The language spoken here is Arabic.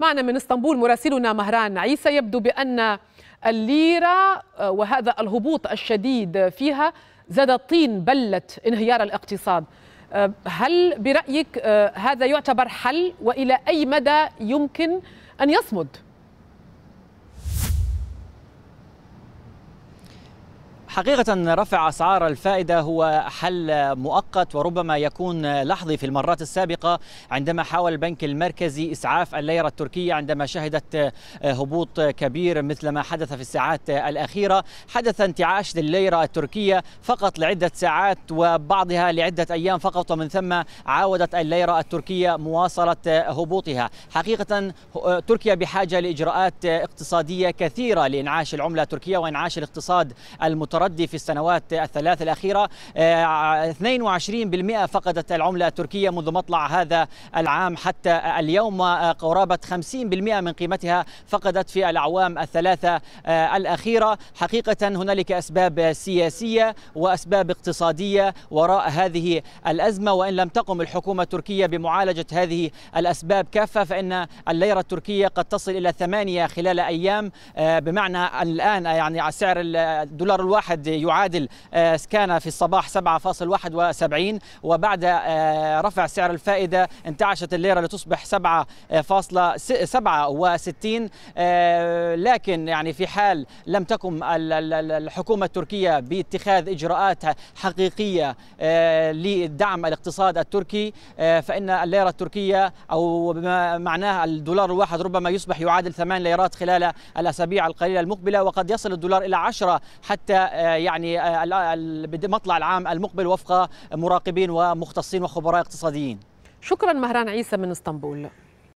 معنا من اسطنبول مراسلنا مهران عيسى يبدو بأن الليرة آه، وهذا الهبوط الشديد فيها زاد طين بلة انهيار الاقتصاد آه، هل برأيك آه، هذا يعتبر حل وإلى أي مدى يمكن أن يصمد؟ حقيقة رفع أسعار الفائدة هو حل مؤقت وربما يكون لحظي في المرات السابقة عندما حاول البنك المركزي إسعاف الليرة التركية عندما شهدت هبوط كبير مثل ما حدث في الساعات الأخيرة حدث انتعاش لليرة التركية فقط لعدة ساعات وبعضها لعدة أيام فقط ومن ثم عاودت الليرة التركية مواصلة هبوطها حقيقة تركيا بحاجة لإجراءات اقتصادية كثيرة لإنعاش العملة التركية وإنعاش الاقتصاد المتراكم التردي في السنوات الثلاث الأخيرة 22% آه، فقدت العملة التركية منذ مطلع هذا العام حتى اليوم آه، قرابة 50% من قيمتها فقدت في الأعوام الثلاثة آه، الأخيرة حقيقة هنالك أسباب سياسية وأسباب اقتصادية وراء هذه الأزمة وإن لم تقم الحكومة التركية بمعالجة هذه الأسباب كافة فإن الليرة التركية قد تصل إلى ثمانية خلال أيام بمعنى الآن يعني سعر الدولار الواحد واحد يعادل آه، كان في الصباح 7.71 وبعد آه، رفع سعر الفائدة انتعشت الليرة لتصبح 7.67 آه، لكن يعني في حال لم تقم الحكومة التركية باتخاذ إجراءات حقيقية لدعم الاقتصاد التركي فإن الليرة التركية أو بما معناه الدولار الواحد ربما يصبح يعادل ثمان ليرات خلال الأسابيع القليلة المقبلة وقد يصل الدولار إلى 10 حتى آه، يعني آه، آه، مطلع العام المقبل وفق مراقبين ومختصين وخبراء اقتصاديين شكرا مهران عيسى من اسطنبول